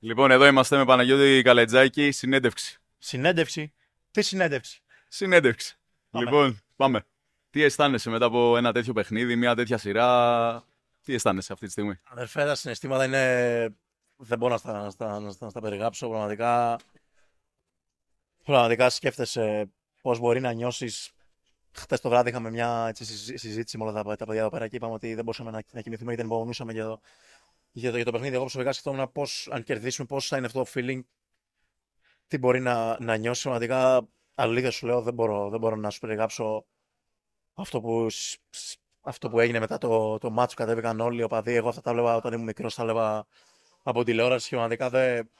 Λοιπόν, εδώ είμαστε με Παναγιώτη Καλετζάκη. Συνέντευξη. Συνέντευξη. Τι συνέντευξη. Συνέντευξη. Λοιπόν, πάμε. Τι αισθάνεσαι μετά από ένα τέτοιο παιχνίδι, μια τέτοια σειρά. Τι αισθάνεσαι αυτή τη στιγμή. Αδερφέ, τα συναισθήματα είναι. Δεν μπορώ να τα να να να περιγράψω. Πραγματικά. Πραγματικά σκέφτεσαι πώς μπορεί να νιώσεις. Χθε το βράδυ είχαμε μια έτσι, συζήτηση με όλα τα, τα παιδιά εδώ πέρα και είπαμε ότι δεν μπορούσαμε να, να κοιμηθούμε γιατί δεν μπορούσαμε και εδώ για το, για το παιχνίδι. Εγώ προσωπικά σκεφτόμουν πώς, αν κερδίσουμε, πώς θα είναι αυτό το feeling, τι μπορεί να, να νιώσει. Σημαντικά, αλήθεια σου λέω, δεν μπορώ, δεν μπορώ να σου περιγράψω αυτό που, αυτό που έγινε μετά το, το μάτσο. Κατέβηκαν όλοι οι οπαδοί. Εγώ αυτά τα βλέπα όταν ήμουν μικρός, τα βλέπα από τηλεόραση Σημαντικά, δεν.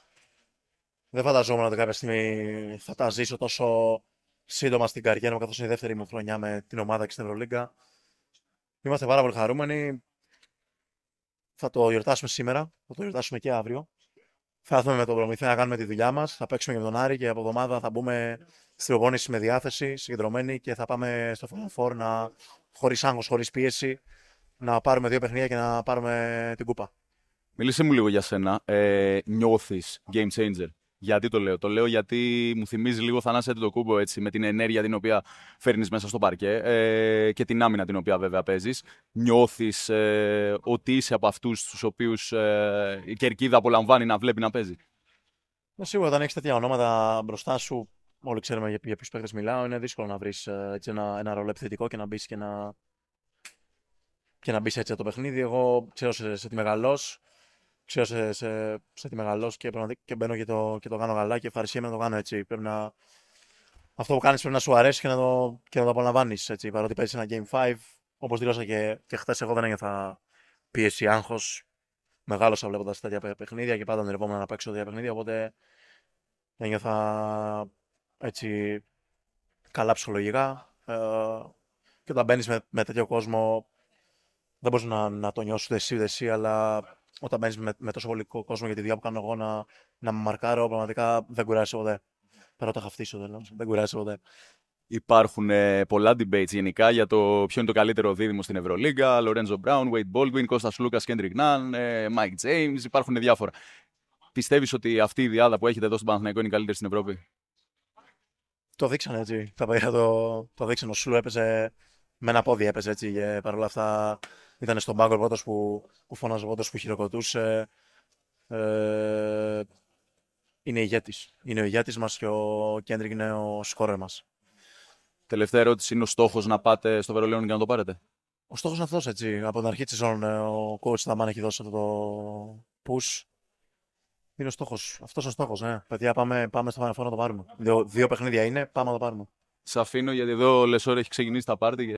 Δεν φανταζόμουν ότι κάποια στιγμή θα τα ζήσω τόσο σύντομα στην καριέρα μου, καθώς είναι η δεύτερη μου χρονιά με την ομάδα και στην Ευρωλίγκα. Είμαστε πάρα πολύ χαρούμενοι. Θα το γιορτάσουμε σήμερα, θα το γιορτάσουμε και αύριο. Θα έρθουμε με τον Προμηθέα να κάνουμε τη δουλειά μας. Θα παίξουμε και με τον Άρη και από εβδομάδα θα μπούμε στη προπόνηση με διάθεση, συγκεντρωμένοι και θα πάμε στο Final να χωρίς άγχος, χωρίς πίεση, να πάρουμε δύο παιχνίδια και να πάρουμε την κούπα. Μίλησε μου λίγο για σένα. Ε, Νιώθεις game changer γιατί το λέω. Το λέω γιατί μου θυμίζει λίγο Θανάση το κούμπο έτσι, με την ενέργεια την οποία φέρνεις μέσα στο παρκέ ε, και την άμυνα την οποία βέβαια παίζεις. Νιώθεις ε, ότι είσαι από αυτούς τους οποίους ε, η κερκίδα απολαμβάνει να βλέπει να παίζει. Ναι, σίγουρα όταν έχεις τέτοια ονόματα μπροστά σου, όλοι ξέρουμε για, ποιου παίχτε μιλάω, είναι δύσκολο να βρεις ε, ένα, ένα ρόλο επιθετικό και να μπεις και να, και να μπεις έτσι το παιχνίδι. Εγώ ξέρω σε, σε τι ξέρω, σε, σε, σε τι μεγαλώσει και, και μπαίνω και το, και το κάνω καλά και ευχαριστία να το κάνω έτσι. Πρέπει να, αυτό που κάνεις πρέπει να σου αρέσει και να το, και να το απολαμβάνεις. Παρότι παίζεις ένα Game 5, όπως δηλώσα και, και χθες, εγώ δεν ένιωθα πίεση, άγχος. Μεγάλωσα βλέποντας τέτοια παιχνίδια και πάντα ονειρευόμουν να παίξω τέτοια παιχνίδια. Οπότε ένιωθα έτσι καλά ψυχολογικά. Ε, και όταν μπαίνεις με, με τέτοιο κόσμο, δεν μπορείς να, να το νιώσεις ούτε εσύ, εσύ, αλλά όταν παίζει με, με, τόσο πολύ κόσμο για τη δουλειά που κάνω εγώ να, να με μαρκάρω, πραγματικά δεν κουράζει ποτέ. Πέρα τα χαφτίσω. δεν, δεν κουράζει ποτέ. Υπάρχουν ε, πολλά debates γενικά για το ποιο είναι το καλύτερο δίδυμο στην Ευρωλίγκα. Λορέντζο Μπράουν, Βέιτ Baldwin, Κώστας Λούκας, Κέντρικ Νάν, Μάικ Τζέιμ. Υπάρχουν διάφορα. Πιστεύεις ότι αυτή η διάδα που έχετε εδώ στο Παναθηναϊκό είναι η καλύτερη στην Ευρώπη. Το δείξανε έτσι. το, το δείξανε. Ο Σλου έπαιζε με ένα πόδι, έπαιζε έτσι. παρ' όλα αυτά ήταν στον πάγκο πρώτος που, που φώναζε, πρώτος που χειροκροτούσε. Ε, είναι ηγέτης. Είναι ο ηγέτης μας και ο Κέντρικ είναι ο σκόρερ μας. Τελευταία ερώτηση: Είναι ο στόχος να πάτε στο Βερολίνο και να το πάρετε. Ο στόχος είναι αυτός έτσι. Από την αρχή της σεζόν ε, ο coach θα έχει δώσει αυτό το push. Είναι ο στόχος. Αυτός ο στόχος. Ναι. Παιδιά, πάμε, πάμε στο Final να το πάρουμε. Δύο, δύο παιχνίδια είναι, πάμε να το πάρουμε. Σα αφήνω γιατί εδώ ο Λεσόρ έχει ξεκινήσει τα πάρτι.